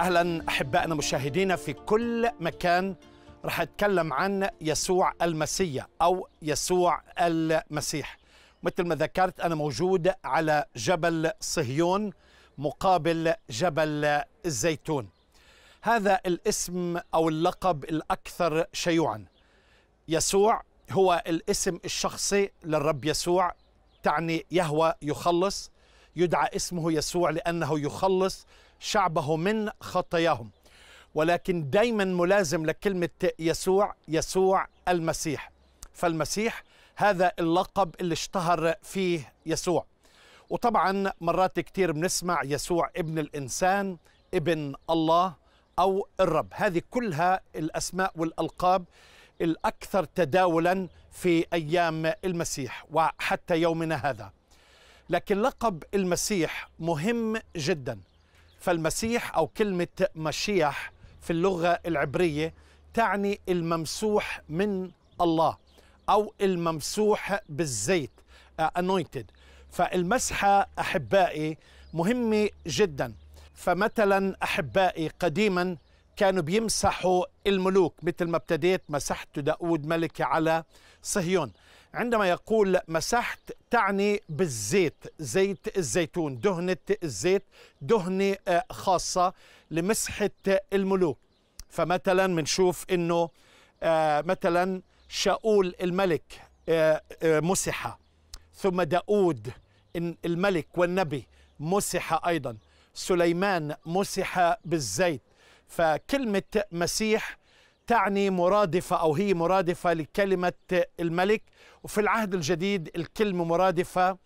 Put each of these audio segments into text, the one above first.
اهلا احبائنا مشاهدينا في كل مكان رح اتكلم عن يسوع المسيا او يسوع المسيح مثل ما ذكرت انا موجود على جبل صهيون مقابل جبل الزيتون هذا الاسم او اللقب الاكثر شيوعا يسوع هو الاسم الشخصي للرب يسوع تعني يهوى يخلص يدعى اسمه يسوع لانه يخلص شعبه من خطاياهم ولكن دايما ملازم لكلمة يسوع يسوع المسيح فالمسيح هذا اللقب اللي اشتهر فيه يسوع وطبعا مرات كتير بنسمع يسوع ابن الإنسان ابن الله أو الرب هذه كلها الأسماء والألقاب الأكثر تداولا في أيام المسيح وحتى يومنا هذا لكن لقب المسيح مهم جداً فالمسيح أو كلمة مشيح في اللغة العبرية تعني الممسوح من الله أو الممسوح بالزيت آه، anointed فالمسحة أحبائي مهمة جدا فمثلا أحبائي قديما كانوا بيمسحوا الملوك مثل ما ابتديت مسحت داود ملكي على صهيون عندما يقول مسحت تعني بالزيت زيت الزيتون دهنة الزيت دهنة آه، خاصة لمسحة الملوك فمثلا بنشوف انه آه، مثلا شاول الملك آه، مسح ثم داود الملك والنبي مسح ايضا سليمان مسح بالزيت فكلمه مسيح تعني مرادفة أو هي مرادفة لكلمة الملك وفي العهد الجديد الكلمة مرادفة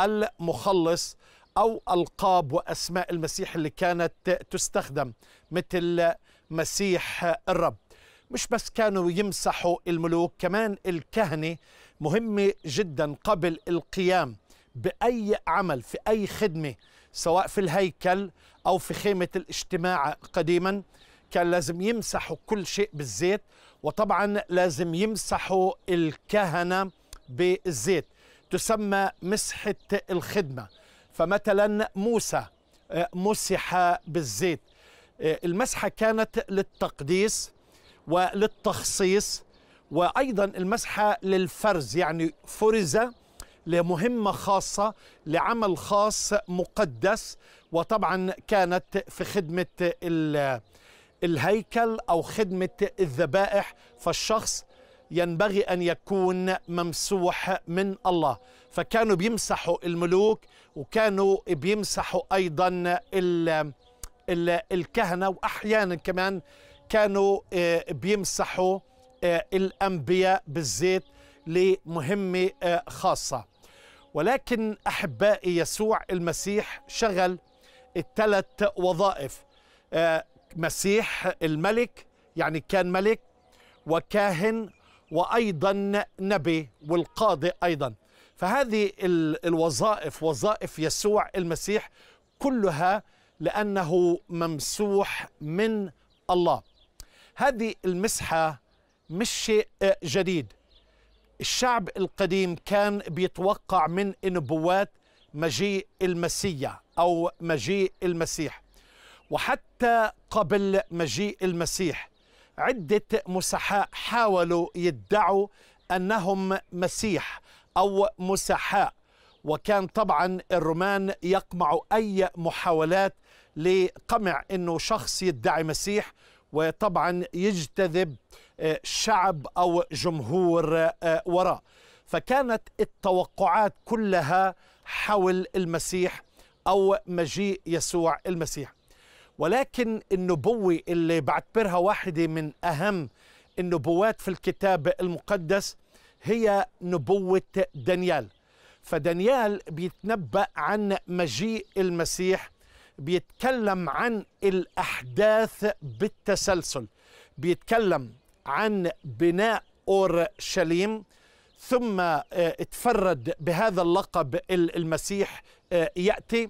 المخلص أو ألقاب وأسماء المسيح اللي كانت تستخدم مثل مسيح الرب مش بس كانوا يمسحوا الملوك كمان الكهنة مهمة جدا قبل القيام بأي عمل في أي خدمة سواء في الهيكل أو في خيمة الاجتماع قديما كان لازم يمسحوا كل شيء بالزيت وطبعا لازم يمسحوا الكهنه بالزيت تسمى مسحه الخدمه فمثلا موسى آه، مسح بالزيت آه، المسحه كانت للتقديس وللتخصيص وايضا المسحه للفرز يعني فرز لمهمه خاصه لعمل خاص مقدس وطبعا كانت في خدمه الهيكل أو خدمة الذبائح فالشخص ينبغي أن يكون ممسوح من الله فكانوا بيمسحوا الملوك وكانوا بيمسحوا أيضا الـ الـ الكهنة وأحيانا كمان كانوا آه، بيمسحوا آه، الأنبياء بالزيت لمهمة آه، خاصة ولكن أحبائي يسوع المسيح شغل الثلاث وظائف مسيح الملك يعني كان ملك وكاهن وايضا نبي والقاضي ايضا فهذه الوظائف وظائف يسوع المسيح كلها لانه ممسوح من الله هذه المسحه مش شيء جديد الشعب القديم كان بيتوقع من النبوات مجيء المسيح او مجيء المسيح وحتى قبل مجيء المسيح عدة مسحاء حاولوا يدعوا أنهم مسيح أو مسحاء وكان طبعا الرومان يقمعوا أي محاولات لقمع أنه شخص يدعي مسيح وطبعا يجتذب آه، شعب أو جمهور آه، وراه فكانت التوقعات كلها حول المسيح أو مجيء يسوع المسيح ولكن النبوة اللي بعتبرها واحدة من أهم النبوات في الكتاب المقدس هي نبوة دانيال فدانيال بيتنبأ عن مجيء المسيح بيتكلم عن الأحداث بالتسلسل بيتكلم عن بناء أورشليم ثم آه، اتفرد بهذا اللقب المسيح آه، يأتي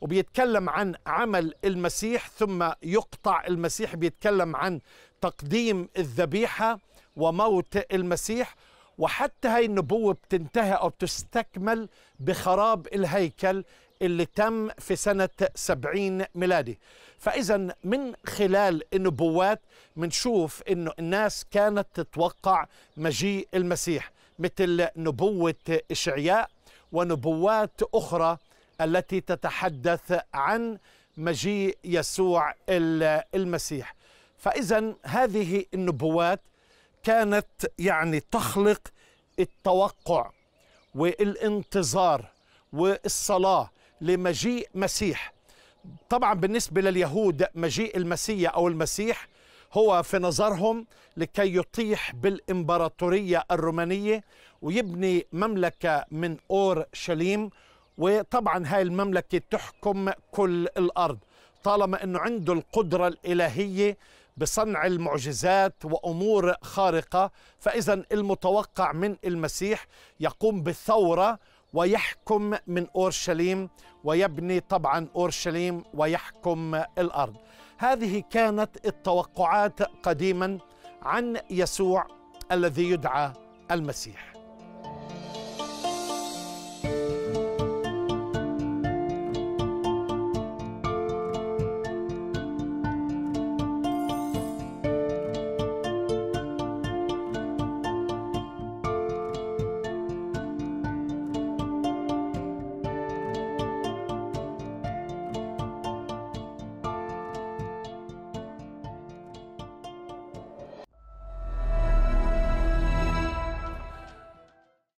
وبيتكلم عن عمل المسيح ثم يقطع المسيح بيتكلم عن تقديم الذبيحة وموت المسيح وحتى هاي النبوة بتنتهي أو بتستكمل بخراب الهيكل اللي تم في سنة سبعين ميلادي فإذا من خلال النبوات منشوف أنه الناس كانت تتوقع مجيء المسيح مثل نبوة إشعياء ونبوات أخرى التي تتحدث عن مجيء يسوع المسيح فاذا هذه النبوات كانت يعني تخلق التوقع والانتظار والصلاه لمجيء مسيح طبعا بالنسبه لليهود مجيء المسيح او المسيح هو في نظرهم لكي يطيح بالامبراطوريه الرومانيه ويبني مملكه من اورشليم وطبعا هاي المملكة تحكم كل الأرض طالما أنه عنده القدرة الإلهية بصنع المعجزات وأمور خارقة فإذا المتوقع من المسيح يقوم بالثورة ويحكم من أورشليم ويبني طبعا أورشليم ويحكم الأرض هذه كانت التوقعات قديما عن يسوع الذي يدعى المسيح